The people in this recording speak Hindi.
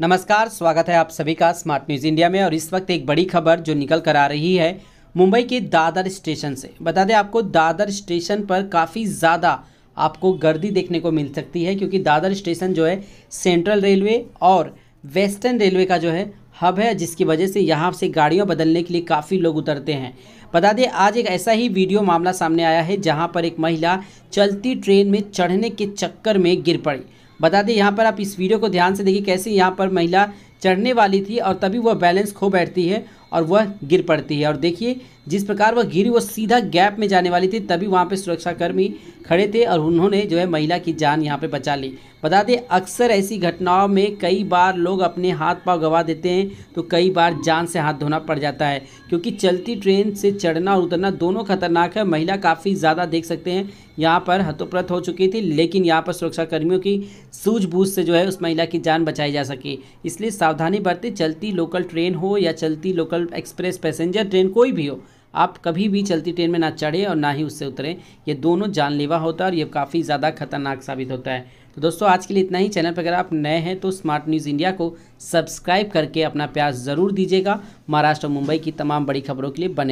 नमस्कार स्वागत है आप सभी का स्मार्ट न्यूज़ इंडिया में और इस वक्त एक बड़ी खबर जो निकल कर आ रही है मुंबई के दादर स्टेशन से बता दें आपको दादर स्टेशन पर काफ़ी ज़्यादा आपको गर्दी देखने को मिल सकती है क्योंकि दादर स्टेशन जो है सेंट्रल रेलवे और वेस्टर्न रेलवे का जो है हब है जिसकी वजह से यहाँ से गाड़ियाँ बदलने के लिए काफ़ी लोग उतरते हैं बता दें आज एक ऐसा ही वीडियो मामला सामने आया है जहाँ पर एक महिला चलती ट्रेन में चढ़ने के चक्कर में गिर पड़ी बता दें यहाँ पर आप इस वीडियो को ध्यान से देखिए कैसे यहाँ पर महिला चढ़ने वाली थी और तभी वह बैलेंस खो बैठती है और वह गिर पड़ती है और देखिए जिस प्रकार वह गिरी वह सीधा गैप में जाने वाली थी तभी वहाँ पे सुरक्षाकर्मी खड़े थे और उन्होंने जो है महिला की जान यहाँ पे बचा ली बता दें अक्सर ऐसी घटनाओं में कई बार लोग अपने हाथ पाँव गवा देते हैं तो कई बार जान से हाथ धोना पड़ जाता है क्योंकि चलती ट्रेन से चढ़ना और उतरना दोनों खतरनाक है महिला काफ़ी ज़्यादा देख सकते हैं यहाँ पर हतोप्रत हो चुकी थी लेकिन यहाँ पर सुरक्षाकर्मियों की सूझबूझ से जो है उस महिला की जान बचाई जा सकी इसलिए सावधानी बरते चलती लोकल ट्रेन हो या चलती लोकल एक्सप्रेस पैसेंजर ट्रेन कोई भी हो आप कभी भी चलती ट्रेन में ना चढ़ें और ना ही उससे उतरें ये दोनों जानलेवा होता है और ये काफ़ी ज़्यादा खतरनाक साबित होता है तो दोस्तों आज के लिए इतना ही चैनल पर अगर आप नए हैं तो स्मार्ट न्यूज़ इंडिया को सब्सक्राइब करके अपना प्यास ज़रूर दीजिएगा महाराष्ट्र और मुंबई की तमाम बड़ी खबरों के लिए बने